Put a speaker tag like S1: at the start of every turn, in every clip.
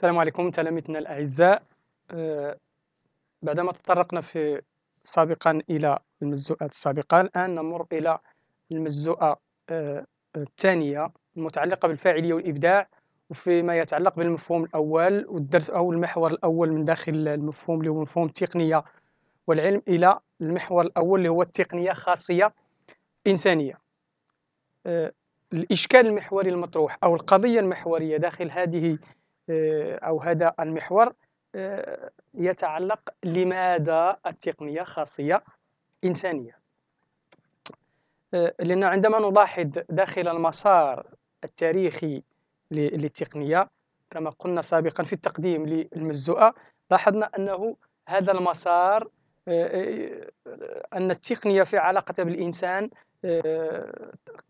S1: السلام عليكم تلاميذنا الأعزاء آه بعدما تطرقنا في سابقا إلى المجزوءات السابقة الآن نمر إلى المجزوءة آه الثانية المتعلقة بالفاعلية والإبداع وفيما يتعلق بالمفهوم الأول والدرس أو المحور الأول من داخل المفهوم اللي هو مفهوم التقنية والعلم إلى المحور الأول اللي هو التقنية خاصية إنسانية آه الإشكال المحوري المطروح أو القضية المحورية داخل هذه آه، أو هذا المحور آه، يتعلق لماذا التقنية خاصية إنسانية آه، لأن عندما نلاحظ داخل المسار التاريخي للتقنية كما قلنا سابقا في التقديم للمزوءه لاحظنا أنه هذا المسار أن التقنية في علاقتها بالإنسان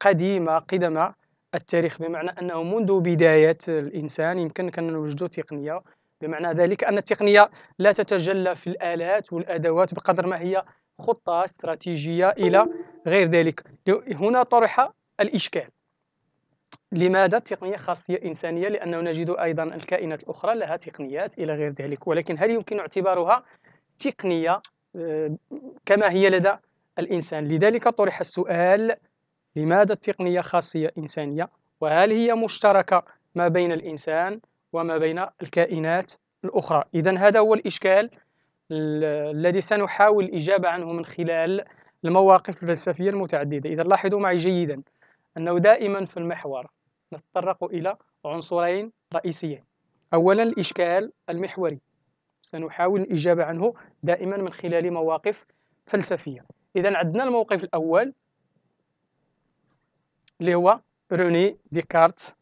S1: قديمة قدمة التاريخ بمعنى انه منذ بدايه الانسان يمكن ان نوجد تقنيه بمعنى ذلك ان التقنيه لا تتجلى في الالات والادوات بقدر ما هي خطه استراتيجيه الى غير ذلك هنا طرح الاشكال لماذا التقنية خاصية إنسانية؟ لأنه نجد أيضا الكائنات الأخرى لها تقنيات إلى غير ذلك ولكن هل يمكن اعتبارها تقنية آه، كما هي لدى الإنسان؟ لذلك طرح السؤال لماذا التقنية خاصية إنسانية وهل هي مشتركة ما بين الإنسان وما بين الكائنات الأخرى إذا هذا هو الإشكال الذي سنحاول الإجابة عنه من خلال المواقف الفلسفية المتعددة إذا لاحظوا معي جيدا أنه دائما في المحور نتطرق إلى عنصرين رئيسيين أولا الإشكال المحوري سنحاول الإجابة عنه دائما من خلال مواقف فلسفية إذا عندنا الموقف الأول اللي هو روني ديكارت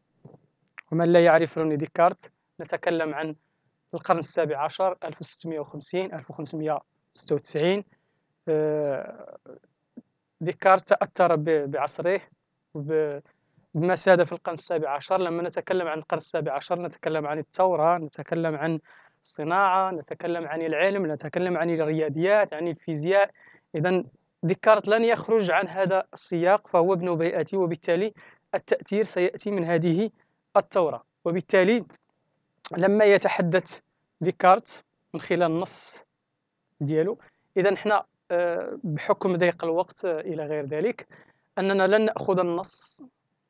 S1: ومن لا يعرف روني ديكارت نتكلم عن القرن السابع عشر 1650 1596 آه، ديكارت تأثر بعصره بما ساد في القرن السابع عشر لما نتكلم عن القرن السابع عشر نتكلم عن الثورة نتكلم عن الصناعة نتكلم عن العلم نتكلم عن الرياضيات عن الفيزياء إذا ديكارت لن يخرج عن هذا السياق فهو ابن بيئتي وبالتالي التأثير سيأتي من هذه الثورة وبالتالي لما يتحدث ديكارت من خلال النص ديالو إذا حنا آه، بحكم ضيق الوقت آه، إلى غير ذلك أننا لن نأخذ النص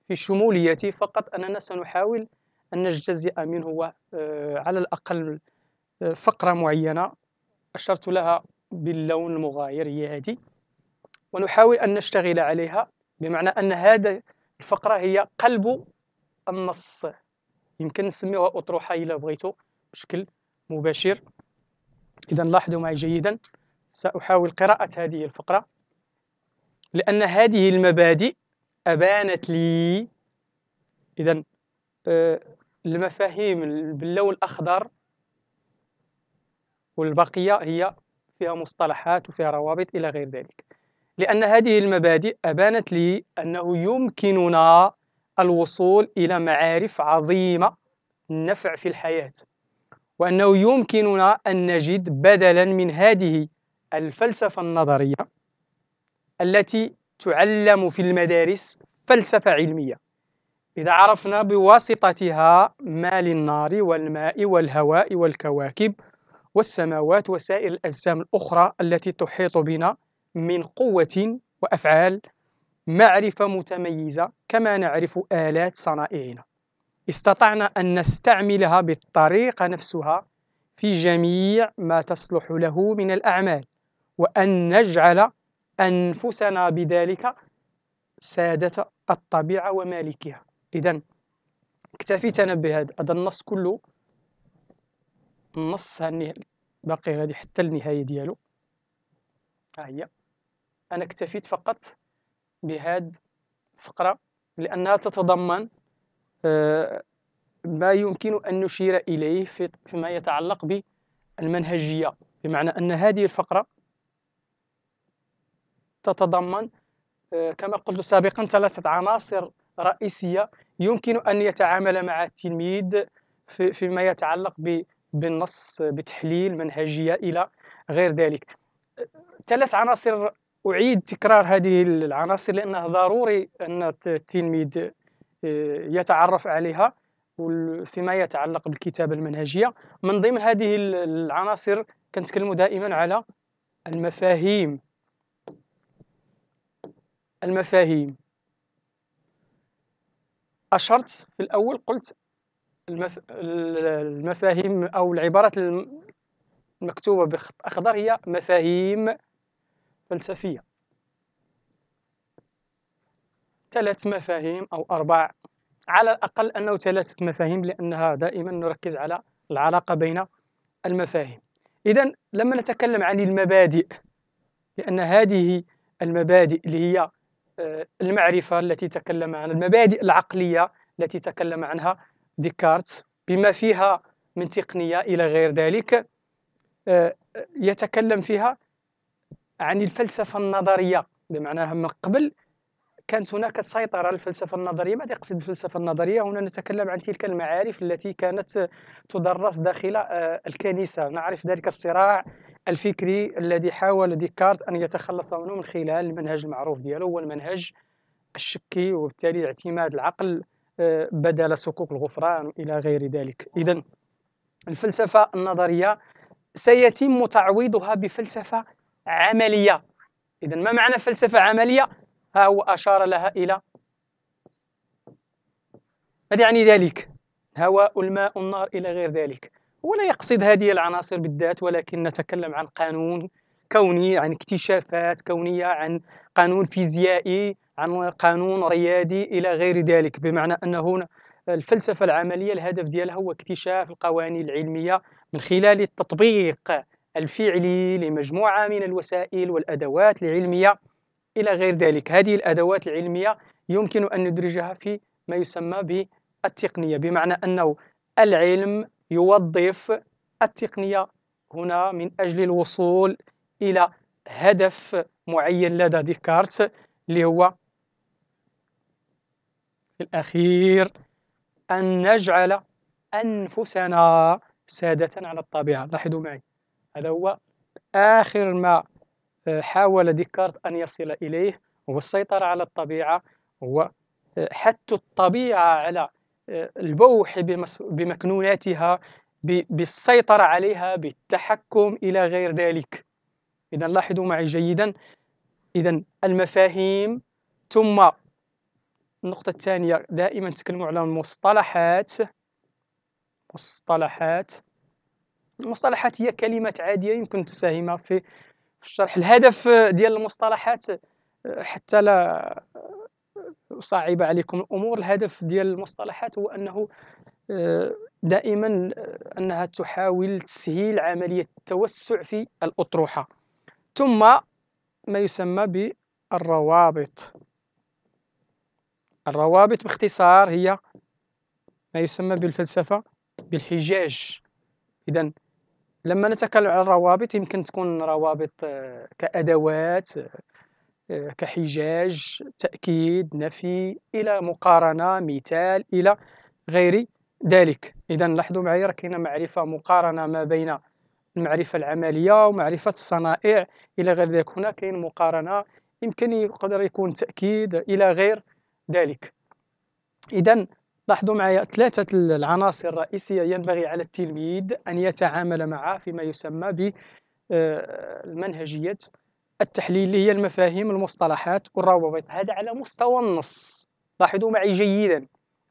S1: في شموليته فقط أننا سنحاول أن نجتزئ منه آه، على الأقل فقرة معينة أشرت لها باللون المغاير هي هذه ونحاول أن نشتغل عليها بمعنى أن هذا الفقرة هي قلب النص يمكن نسميوها أطروحة إلى بغيتو بشكل مباشر إذا لاحظوا معي جيدا سأحاول قراءة هذه الفقرة لأن هذه المبادئ أبانت لي إذا آه، المفاهيم باللون الأخضر والبقية هي فيها مصطلحات وفيها روابط إلى غير ذلك لأن هذه المبادئ أبانت لي أنه يمكننا الوصول إلى معارف عظيمة النفع في الحياة وأنه يمكننا أن نجد بدلا من هذه الفلسفة النظرية التي تعلم في المدارس فلسفة علمية إذا عرفنا بواسطتها ما للنار والماء والهواء والكواكب والسماوات وسائر الأجسام الأخرى التي تحيط بنا من قوة وأفعال معرفة متميزة كما نعرف آلات صنائعنا استطعنا أن نستعملها بالطريقة نفسها في جميع ما تصلح له من الأعمال وأن نجعل أنفسنا بذلك سادة الطبيعة ومالكها إذا اكتفي بهذا هذا النص كله النص باقي غادي حتى النهاية ديالو ها هي أنا اكتفيت فقط بهذه الفقرة لأنها تتضمن آه، ما يمكن أن نشير إليه فيما يتعلق بالمنهجية بمعنى أن هذه الفقرة تتضمن آه، كما قلت سابقا ثلاثة عناصر رئيسية يمكن أن يتعامل مع التلميذ فيما يتعلق بالنص بتحليل منهجية إلى غير ذلك آه، ثلاث عناصر اعيد تكرار هذه العناصر لانه ضروري ان التلميذ آه، يتعرف عليها فيما يتعلق بالكتابه المنهجيه من ضمن هذه العناصر كنتكلموا دائما على المفاهيم المفاهيم أشرت في الأول قلت المف... المفاهيم أو العبارات المكتوبة بخط أخضر هي مفاهيم فلسفية ثلاث مفاهيم أو أربع على الأقل أنه ثلاثة مفاهيم لأنها دائما نركز على العلاقة بين المفاهيم إذا لما نتكلم عن المبادئ لأن هذه المبادئ اللي هي آه، المعرفة التي تكلم عنها المبادئ العقلية التي تكلم عنها ديكارت بما فيها من تقنية إلى غير ذلك آه، يتكلم فيها عن الفلسفه النظريه بمعناها من قبل كانت هناك سيطرة على الفلسفة النظرية ماذا يقصد الفلسفة النظرية هنا نتكلم عن تلك المعارف التي كانت تدرس داخل آه، الكنيسة نعرف ذلك الصراع الفكري الذي حاول ديكارت أن يتخلص منه من خلال المنهج المعروف ديالو هو المنهج الشكي وبالتالي اعتماد العقل آه، بدل سكوك الغفران إلى غير ذلك إذا الفلسفة النظرية سيتم تعويضها بفلسفة عملية إذا ما معنى فلسفة عملية ها هو أشار لها إلى ماذا يعني ذلك الهواء الماء النار إلى غير ذلك ولا يقصد هذه العناصر بالذات ولكن نتكلم عن قانون كوني عن اكتشافات كونية عن قانون فيزيائي عن قانون ريادي إلى غير ذلك بمعنى أن هنا الفلسفة العملية الهدف ديالها هو اكتشاف القوانين العلمية من خلال التطبيق الفعلي لمجموعة من الوسائل والأدوات العلمية إلى غير ذلك هذه الأدوات العلمية يمكن أن ندرجها في ما يسمى بالتقنية بمعنى أنه العلم يوظف التقنية هنا من أجل الوصول إلى هدف معين لدى ديكارت اللي هو في الأخير أن نجعل أنفسنا سادة على الطبيعة لاحظوا معي هذا هو آخر ما آه، حاول ديكارت أن يصل إليه هو السيطرة على الطبيعة هو آه، حتى الطبيعة على آه، البوح بمكنوناتها بالسيطرة عليها بالتحكم إلى غير ذلك إذا لاحظوا معي جيدا إذا المفاهيم ثم النقطة الثانية دائما تكلموا على المصطلحات مصطلحات المصطلحات هي كلمات عاديه يمكن تساهم في الشرح الهدف آه, ديال المصطلحات آه, حتى لا آه, صعب عليكم الامور الهدف ديال المصطلحات هو انه دائما انها تحاول تسهيل عمليه التوسع في الاطروحه ثم ما يسمى بالروابط الروابط باختصار هي ما يسمى بالفلسفه بالحجاج اذا لما نتكلم على الروابط يمكن تكون روابط آه، كأدوات آه، آه، كحجاج تأكيد نفي إلى مقارنة مثال إلى غير ذلك إذا لاحظوا معي راه كاينه معرفة مقارنة ما بين المعرفة العملية ومعرفة الصنائع إلى غير ذلك هنا كاين مقارنة يمكن يقدر يكون تأكيد إلى غير ذلك إذا لاحظوا معي ثلاثة العناصر الرئيسية ينبغي على التلميذ أن يتعامل معها فيما يسمى آه، التحليل اللي هي المفاهيم المصطلحات والروابط هذا على مستوى النص لاحظوا معي جيدا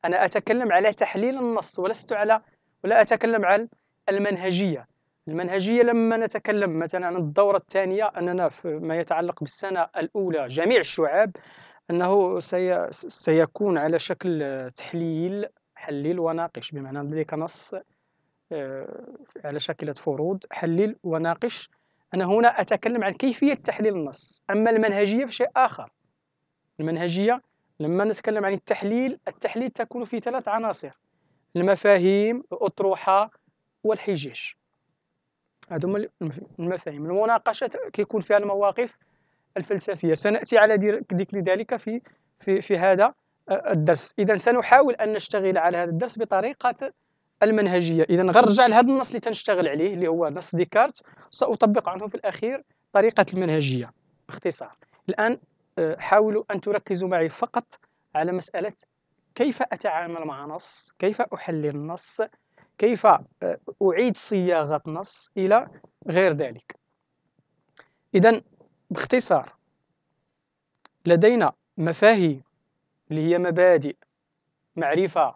S1: أنا أتكلم على تحليل النص ولست على ولا أتكلم عن المنهجية المنهجية لما نتكلم مثلا عن الدورة الثانية أننا فيما يتعلق بالسنة الأولى جميع الشعاب انه سي سيكون على شكل تحليل حليل وناقش بمعنى ذلك نص آه، على شاكلة فروض حلل وناقش أنا هنا أتكلم عن كيفية تحليل النص أما المنهجية فشيء آخر المنهجية لما نتكلم عن التحليل التحليل تكون في ثلاث عناصر المفاهيم الأطروحة والحجج هذو هما المفاهيم المناقشة كيكون فيها المواقف الفلسفية سنأتي على ذكر ذلك في في في هذا آه، الدرس إذا سنحاول أن نشتغل على هذا الدرس بطريقة المنهجية إذا غنرجع لهذا النص اللي تنشتغل عليه اللي هو نص ديكارت سأطبق عنه في الأخير طريقة المنهجية باختصار الآن آه، حاولوا أن تركزوا معي فقط على مسألة كيف أتعامل مع نص كيف أحلل نص كيف آه، أعيد صياغة نص إلى غير ذلك إذا باختصار لدينا مفاهيم اللي هي مبادئ معرفة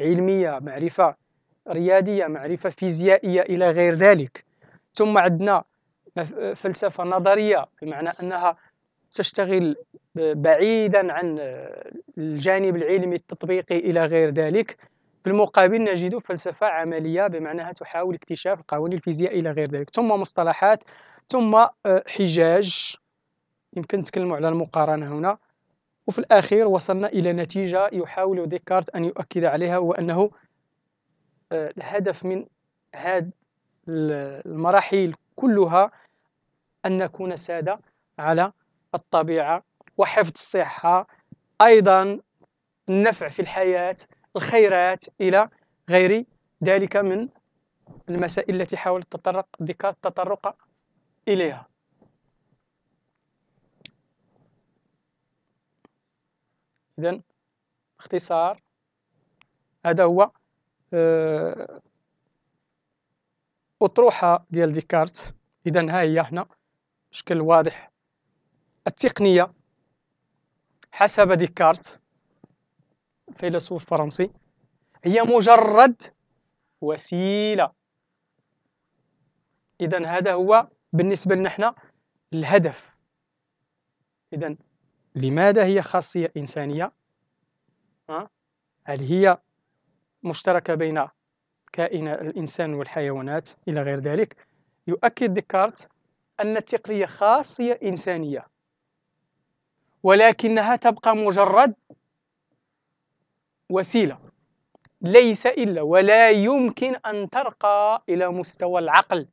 S1: علمية معرفة ريادية معرفة فيزيائية إلى غير ذلك ثم عندنا فلسفة نظرية بمعنى أنها تشتغل بعيدا عن الجانب العلمي التطبيقي إلى غير ذلك بالمقابل نجد فلسفة عملية بمعنى تحاول اكتشاف القوانين الفيزياء إلى غير ذلك ثم مصطلحات ثم آه، حجاج يمكن نتكلم على المقارنة هنا وفي الأخير وصلنا إلى نتيجة يحاول ديكارت أن يؤكد عليها هو أنه آه، الهدف من هذه المراحل كلها أن نكون سادة على الطبيعة وحفظ الصحة أيضا النفع في الحياة الخيرات إلى غير ذلك من المسائل التي حاولت تطرق ديكارت تطرق إليها إذا باختصار هذا هو آه، أطروحة ديال ديكارت إذا ها هي هنا بشكل واضح التقنية حسب ديكارت فيلسوف فرنسي هي مجرد وسيلة إذا هذا هو بالنسبه لنا حنا الهدف اذا لماذا هي خاصيه انسانيه ها؟ هل هي مشتركه بين كائن الانسان والحيوانات الى غير ذلك يؤكد ديكارت ان التقنيه خاصيه انسانيه ولكنها تبقى مجرد وسيله ليس الا ولا يمكن ان ترقى الى مستوى العقل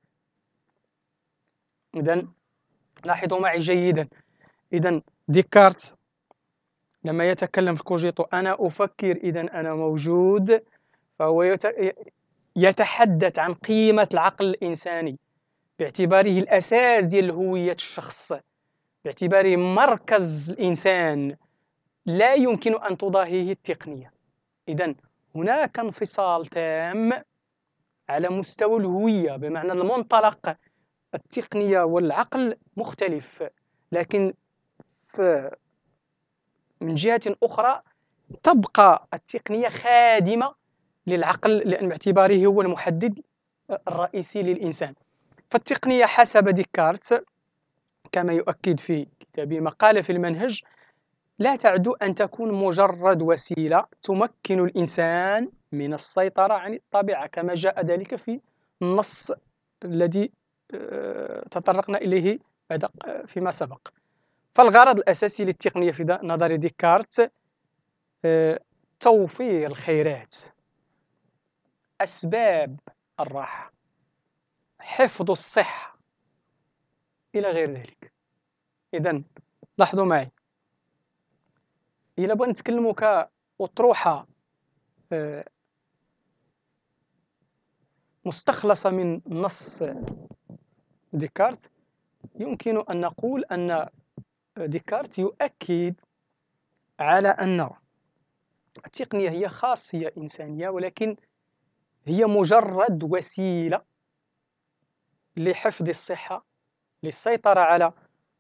S1: إذا لاحظوا معي جيدا إذا ديكارت لما يتكلم في كوجيتو أنا أفكر إذا أنا موجود فهو يتحدث عن قيمة العقل الإنساني باعتباره الأساس ديال هوية الشخص باعتباره مركز الإنسان لا يمكن أن تضاهيه التقنية إذا هناك انفصال تام على مستوى الهوية بمعنى المنطلق التقنية والعقل مختلف لكن من جهة أخرى تبقى التقنية خادمة للعقل لأن باعتباره هو المحدد الرئيسي للإنسان فالتقنية حسب ديكارت كما يؤكد في كتابه مقالة في المنهج لا تعدو أن تكون مجرد وسيلة تمكن الإنسان من السيطرة عن الطبيعة كما جاء ذلك في النص الذي آه، تطرقنا إليه فيما سبق فالغرض الأساسي للتقنية في نظر ديكارت آه، توفير الخيرات أسباب الراحة حفظ الصحة إلى غير ذلك إذا لاحظوا معي إلى بغينا نتكلموا كأطروحة آه، مستخلصة من نص ديكارت يمكن أن نقول أن ديكارت يؤكد على أن التقنية هي خاصية إنسانية ولكن هي مجرد وسيلة لحفظ الصحة للسيطرة على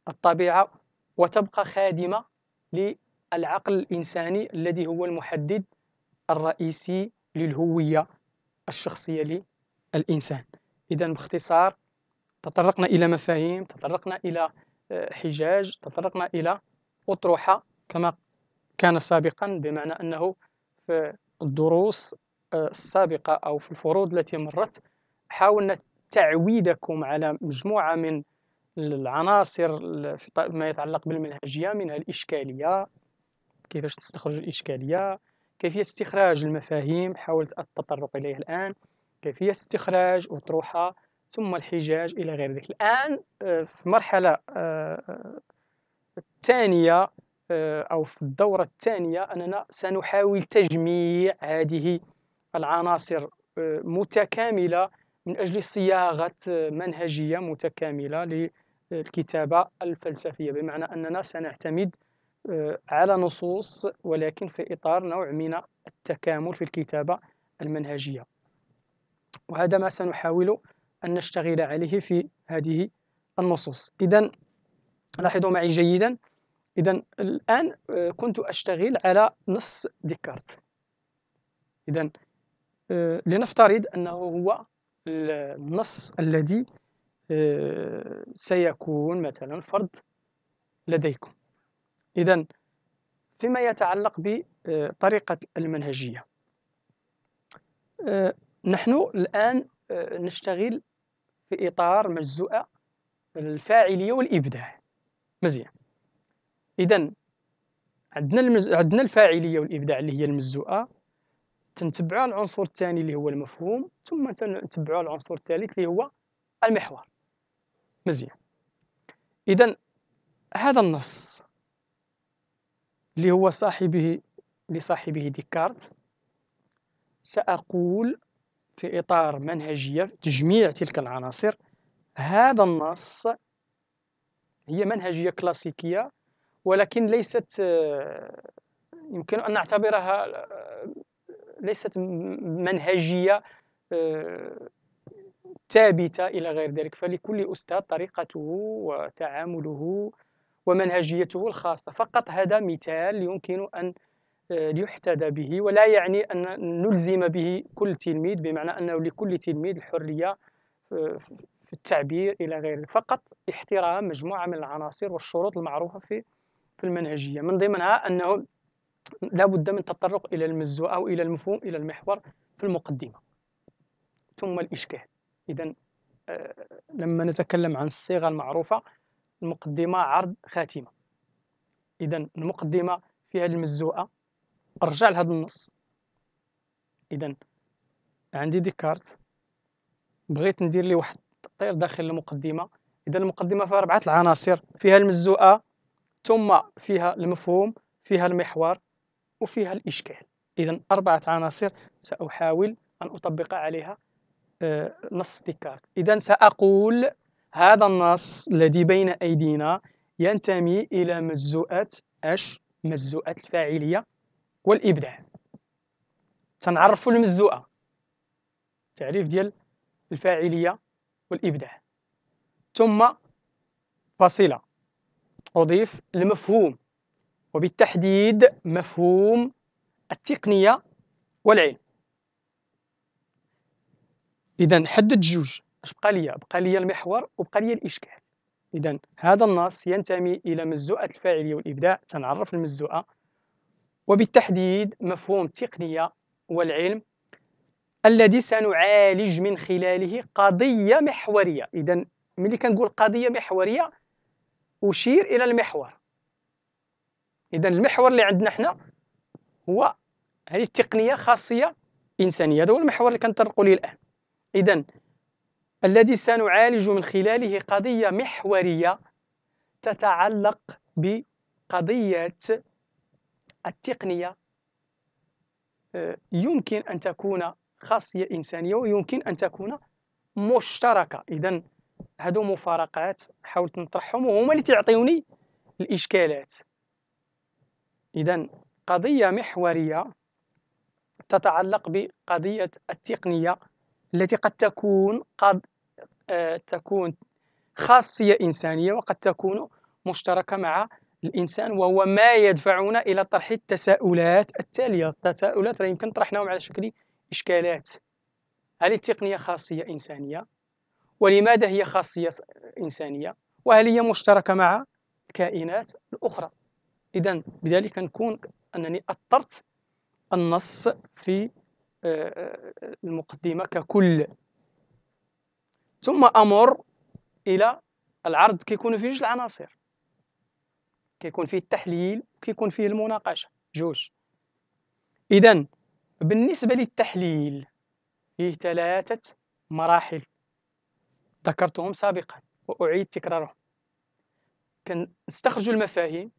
S1: الطبيعة وتبقى خادمة للعقل الإنساني الذي هو المحدد الرئيسي للهوية الشخصية للإنسان إذا باختصار تطرقنا إلى مفاهيم تطرقنا إلى آه، حجاج تطرقنا إلى أطروحة كما كان سابقا بمعنى أنه في الدروس آه، السابقة أو في الفروض التي مرت حاولنا تعويدكم على مجموعة من العناصر ما يتعلق بالمنهجية منها الإشكالية كيفاش تستخرج الإشكالية كيفية استخراج المفاهيم حاولت التطرق إليه الآن كيفية استخراج أطروحة ثم الحجاج إلى غير ذلك الآن آه، في المرحلة آه، آه، الثانية أو في الدورة الثانية أننا سنحاول تجميع هذه العناصر متكاملة من أجل صياغة منهجية متكاملة للكتابة الفلسفية بمعنى أننا سنعتمد على نصوص ولكن في إطار نوع من التكامل في الكتابة المنهجية وهذا ما سنحاول أن نشتغل عليه في هذه النصوص إذا لاحظوا معي جيدا إذا الآن آه، كنت أشتغل على نص ديكارت إذا آه، لنفترض أنه هو النص الذي آه، سيكون مثلا فرض لديكم إذا فيما يتعلق بطريقة المنهجية نحن الآن نشتغل في إطار مجزوءة الفاعلية والإبداع مزيان إذا عندنا المز... عندنا الفاعلية والإبداع اللي هي المجزوءة تنتبعوا العنصر الثاني اللي هو المفهوم ثم تنتبعوا العنصر الثالث اللي هو المحور مزيان إذا هذا النص اللي هو صاحبه لصاحبه ديكارت سأقول في إطار منهجية تجميع تلك العناصر هذا النص هي منهجية كلاسيكية ولكن ليست يمكن أن نعتبرها ليست منهجية ثابتة إلى غير ذلك فلكل أستاذ طريقته وتعامله ومنهجيته الخاصة فقط هذا مثال يمكن أن ليحتذى به ولا يعني أن نلزم به كل تلميذ بمعنى أنه لكل تلميذ الحرية في التعبير إلى غيره فقط احترام مجموعة من العناصر والشروط المعروفة في في المنهجية من ضمنها أنه لا بد من التطرق إلى المزو أو إلى المفهوم إلى المحور في المقدمة ثم الإشكال إذا آه، لما نتكلم عن الصيغة المعروفة المقدمة عرض خاتمة إذا المقدمة فيها المزوءة ارجع لهذا النص اذا عندي ديكارت بغيت ندير لي واحد التقطير داخل المقدمه اذا المقدمه فيها اربعه العناصر فيها المزوءه ثم فيها المفهوم فيها المحور وفيها الاشكال اذا اربعه عناصر ساحاول ان اطبق عليها آه، نص ديكارت اذا ساقول هذا النص الذي بين ايدينا ينتمي الى مجزوءات اش مجزوءات الفاعليه والابداع تنعرفوا المزوقه تعريف ديال الفاعليه والابداع ثم فصيله اضيف المفهوم وبالتحديد مفهوم التقنيه والعلم اذا حدد جوج اش بقى ليا بقى ليا المحور وبقى ليا الاشكال اذا هذا النص ينتمي الى مزوءه الفاعليه والابداع تنعرف المزوءه وبالتحديد مفهوم التقنية والعلم الذي سنعالج من خلاله قضية محورية إذا ملي كنقول قضية محورية أشير إلى المحور إذا المحور اللي عندنا حنا هو هذه التقنية خاصية إنسانية هذا هو المحور اللي كنطرقوا ليه الآن إذا الذي سنعالج من خلاله قضية محورية تتعلق بقضية التقنية آه، يمكن أن تكون خاصية إنسانية ويمكن أن تكون مشتركة إذا هادو مفارقات حاولت نطرحهم وهما اللي تعطيوني الإشكالات إذا قضية محورية تتعلق بقضية التقنية التي قد تكون قد آه، تكون خاصية إنسانية وقد تكون مشتركة مع الانسان وهو ما يدفعنا الى طرح التساؤلات التاليه التساؤلات راه يمكن طرحناهم على شكل اشكالات هل التقنيه خاصيه انسانيه ولماذا هي خاصيه انسانيه وهل هي مشتركه مع الكائنات الاخرى اذا بذلك نكون انني اثرت النص في آه، آه، المقدمه ككل ثم امر الى العرض كيكون فيه جوج العناصر كيكون فيه التحليل وكيكون فيه المناقشه جوج اذا بالنسبه للتحليل فيه ثلاثه مراحل ذكرتهم سابقا واعيد تكرارهم كنستخرجوا المفاهيم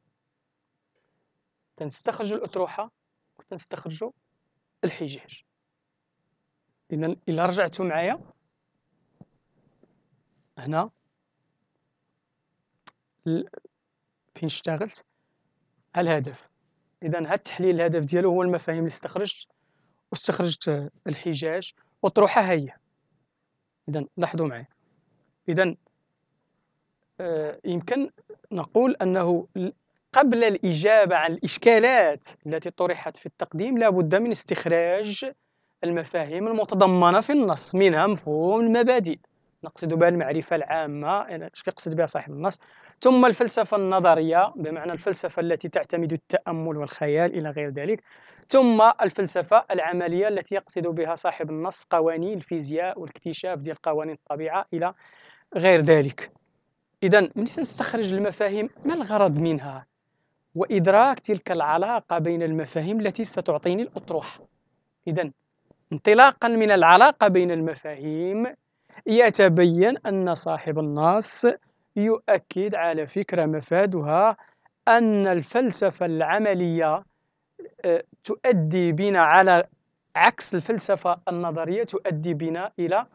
S1: تنستخرجوا الاطروحه وتنستخرجوا الحجاج اذا الى رجعتوا معايا هنا فين اشتغلت الهدف اذا هاد التحليل الهدف ديالو هو المفاهيم اللي استخرجت واستخرجت الحجاج واطروحه هي اذا لاحظوا معي اذا آه، يمكن نقول انه قبل الإجابة عن الإشكالات التي طرحت في التقديم لابد من استخراج المفاهيم المتضمنة في النص منها مفهوم المبادئ نقصد بها المعرفة العامة يعني اش كيقصد بها صاحب النص ثم الفلسفة النظرية بمعنى الفلسفة التي تعتمد التأمل والخيال إلى غير ذلك ثم الفلسفة العملية التي يقصد بها صاحب النص قوانين الفيزياء والاكتشاف ديال قوانين الطبيعة إلى غير ذلك إذا ملي سنستخرج المفاهيم ما الغرض منها وإدراك تلك العلاقة بين المفاهيم التي ستعطيني الأطروحة إذا انطلاقا من العلاقة بين المفاهيم يتبين أن صاحب النص يؤكد على فكرة مفادها أن الفلسفة العملية آه، تؤدي بنا على عكس الفلسفة النظرية تؤدي بنا إلى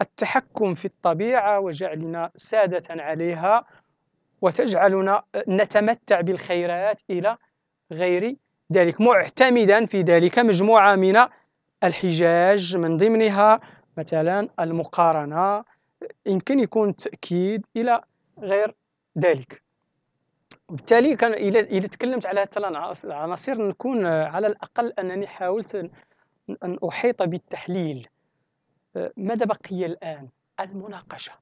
S1: التحكم في الطبيعة وجعلنا سادة عليها وتجعلنا آه، نتمتع بالخيرات إلى غير ذلك معتمدا في ذلك مجموعة من الحجاج من ضمنها مثلا المقارنة يمكن يكون التأكيد إلى غير ذلك وبالتالي كان إلا, تكلمت على ثلاث العناصر نكون على الأقل أنني حاولت أن أحيط بالتحليل أه، ماذا بقي الآن؟ المناقشة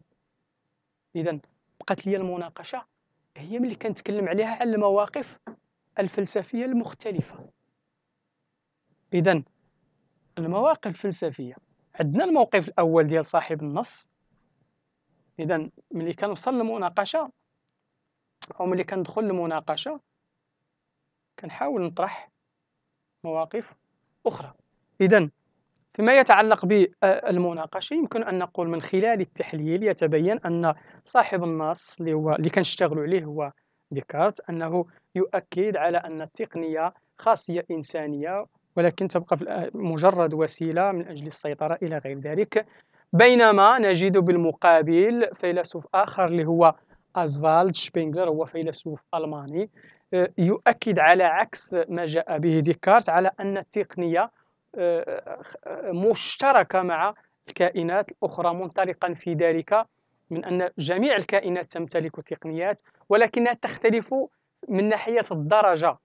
S1: إذا بقات لي المناقشة هي ملي كنتكلم عليها على المواقف الفلسفية المختلفة إذا المواقف الفلسفية عندنا الموقف الاول ديال صاحب النص اذا ملي كنوصل للمناقشه او ملي كندخل للمناقشه كنحاول نطرح مواقف اخرى اذا فيما يتعلق بالمناقشه يمكن ان نقول من خلال التحليل يتبين ان صاحب النص اللي هو اللي كنشتغلوا عليه هو ديكارت انه يؤكد على ان التقنيه خاصيه انسانيه ولكن تبقى مجرد وسيلة من أجل السيطرة إلى غير ذلك بينما نجد بالمقابل فيلسوف آخر اللي هو أزفالد شبينغلر هو فيلسوف ألماني آه، يؤكد على عكس ما جاء به ديكارت على أن التقنية آه، آه، مشتركة مع الكائنات الأخرى منطلقا في ذلك من أن جميع الكائنات تمتلك تقنيات ولكنها تختلف من ناحية الدرجة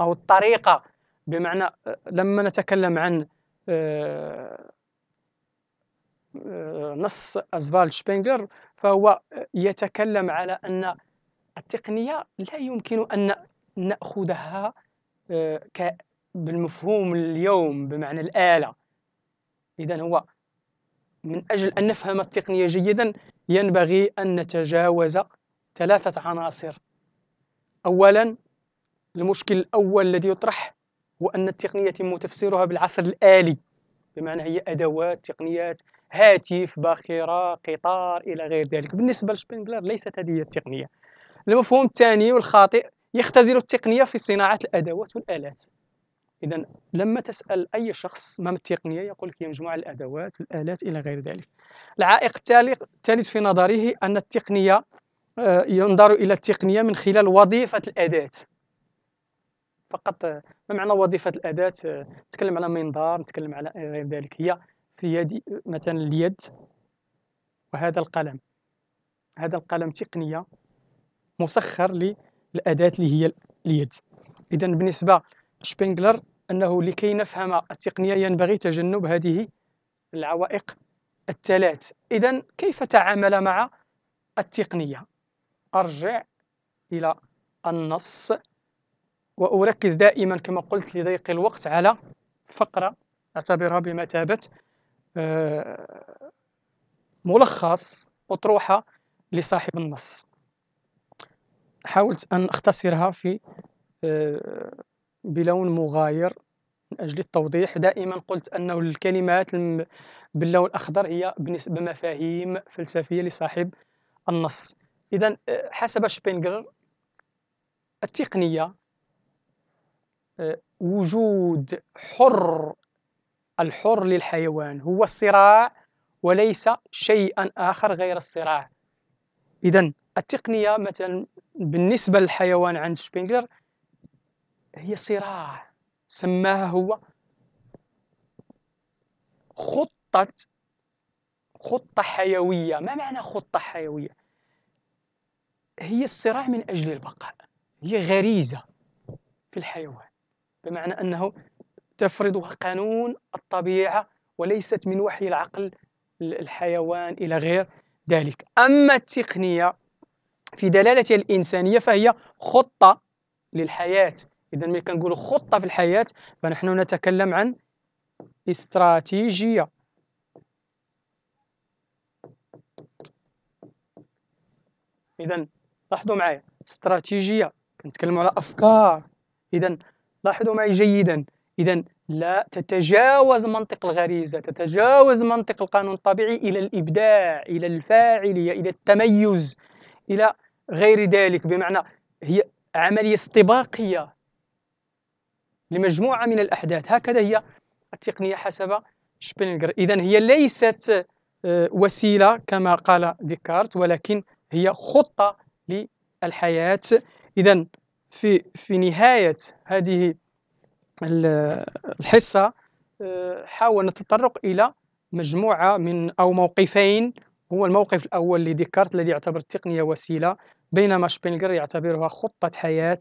S1: أو الطريقة
S2: بمعنى آه،
S1: لما نتكلم عن آه، آه، نص أزفالد شبينغر فهو يتكلم على أن التقنية لا يمكن أن نأخذها بالمفهوم اليوم بمعنى الآلة إذا هو من أجل أن نفهم التقنية جيدا ينبغي أن نتجاوز ثلاثة عناصر أولا المشكل الأول الذي يطرح وأن التقنية يتم تفسيرها بالعصر الآلي بمعنى هي أدوات تقنيات هاتف باخرة قطار إلى غير ذلك بالنسبة لشبنغلر ليست هذه هي التقنية المفهوم الثاني والخاطئ يختزل التقنية في صناعة الأدوات والآلات إذا لما تسأل أي شخص ما التقنية يقول لك هي مجموعة الأدوات والآلات إلى غير ذلك العائق الثالث في نظره أن التقنية آه، ينظر إلى التقنية من خلال وظيفة الأداة فقط آه، ما معنى وظيفه الاداه آه، نتكلم على منظار نتكلم على غير ذلك هي في يد مثلا اليد وهذا القلم هذا القلم تقنيه مسخر للاداه اللي هي اليد اذا بالنسبه شبينغلر انه لكي نفهم التقنيه ينبغي تجنب هذه العوائق الثلاث اذا كيف تعامل مع التقنيه ارجع الى النص وأركز دائما كما قلت لضيق الوقت على فقرة أعتبرها بمثابة آه، ملخص أطروحة لصاحب النص حاولت أن أختصرها في آه، بلون مغاير من أجل التوضيح دائما قلت أنه الكلمات باللون الأخضر هي بالنسبة مفاهيم فلسفية لصاحب النص إذا آه، حسب شبينغر التقنية وجود حر الحر للحيوان هو الصراع وليس شيئا آخر غير الصراع إذا التقنية مثلا بالنسبة للحيوان عند شبينجلر هي صراع سماها هو خطة خطة حيوية ما معنى خطة حيوية؟ هي الصراع من أجل البقاء هي غريزة في الحيوان بمعنى أنه تفرضها قانون الطبيعة وليست من وحي العقل الحيوان إلى غير ذلك أما التقنية في دلالتها الإنسانية فهي خطة للحياة إذا ملي كنقولوا خطة في الحياة فنحن نتكلم عن استراتيجية إذا لاحظوا معايا استراتيجية كنتكلموا على أفكار إذا لاحظوا معي جيدا إذا لا تتجاوز منطق الغريزة تتجاوز منطق القانون الطبيعي إلى الإبداع إلى الفاعلية إلى التميز إلى غير ذلك بمعنى هي عملية استباقية لمجموعة من الأحداث هكذا هي التقنية حسب شبنجر إذا هي ليست آه، وسيلة كما قال ديكارت ولكن هي خطة للحياة إذا في في نهاية هذه الحصة آه، حاول نتطرق إلى مجموعة من أو موقفين هو الموقف الأول لديكارت الذي يعتبر التقنية وسيلة بينما شبينغر يعتبرها خطة حياة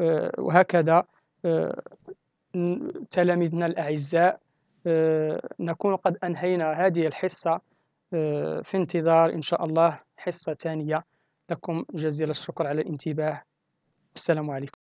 S1: آه، وهكذا آه، تلاميذنا الأعزاء نكون قد أنهينا هذه الحصة في انتظار إن شاء الله حصة ثانية لكم جزيل الشكر على الانتباه السلام عليكم